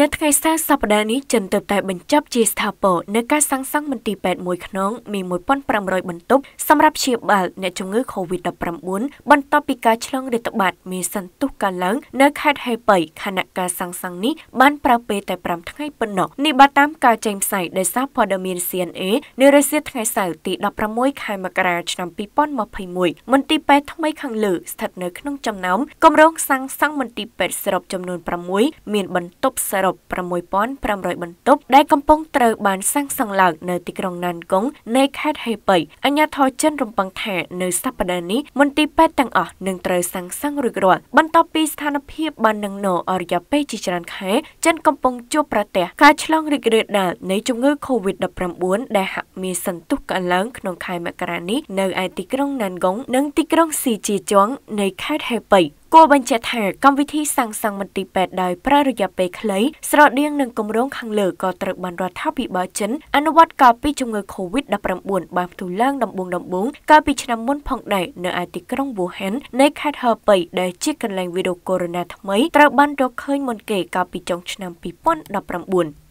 នៅថ្ងៃសៅរ៍សប្តាហ៍នេះចិនទើបតែបញ្ចប់ជាស្ថាពរនៅការសាងសង់មន្ទីរពេទ្យមួយខ្នងមាន1500បន្ទប់សម្រាប់ព្យាបាលអ្នកជំងឺ COVID-19 បន្ទាប់ពីការឆ្លងរាតត្បាតមានសន្ទុះកើនឡើងនៅខេត្តហេបៃខណៈការសាងសង់នេះបានប្រើពេលតែ5ថ្ងៃប៉ុណ្ណោះនេះបើតាមការចេញផ្សាយដោយសារព័ត៌មាន CNA នៅរសៀលថ្ងៃសៅរ៍ទី16ខែមករាឆ្នាំ2021មន្ទីរពេទ្យថ្មីខាងលើស្ថិតនៅក្នុងចំណោមគម្រោងសាងសង់មន្ទីរពេទ្យសរុបចំនួន6មានបន្ទប់សរុប6500បន្ទប់ដែលកំពុងត្រូវបានសាងសង់ឡើងនៅទីក្រុងណានគុងនៃខេត្តហេប៉ីអញ្ញាធរចិនរំពឹងថានៅសប្តាហ៍នេះមន្ទីរពេទ្យទាំងអស់នឹងត្រូវសាងសង់រួចរាល់បន្ទាប់ពីស្ថានភាពបាននឹងណោអរិយាពេលជាច្រើនខែចិនកំពុងជួបប្រទះការឆ្លងរីករាលដាលនៃជំងឺ Covid-19 ដែលហាក់មានសន្ទុះកើនឡើងក្នុងខែមករានេះនៅឯទីក្រុងណានគុងនិងទីក្រុងស៊ីជាជុងនៃខេត្តហេប៉ីគួរបញ្ជាក់ថាកម្មវិធីសាងសង់មន្ទីរពេទ្យដោយប្រើរយៈពេលខ្លី ស្រដៀងនឹងគម្រោងខាងលើក៏ត្រូវបានរដ្ឋាភិបាលចិនអនុវត្តកាលពីជំងឺ Covid-19 បានផ្ទុះឡើងដំបូងដំបូងកាលពីឆ្នាំមុនផងដែរនៅឯទីក្រុង Wuhan នៃខេត្ត Hebei ដែលជាកន្លែងវីរុសកូវីដ -19 ថ្មីត្រូវបានរកឃើញមុនគេ កាលពីចុងឆ្នាំ2019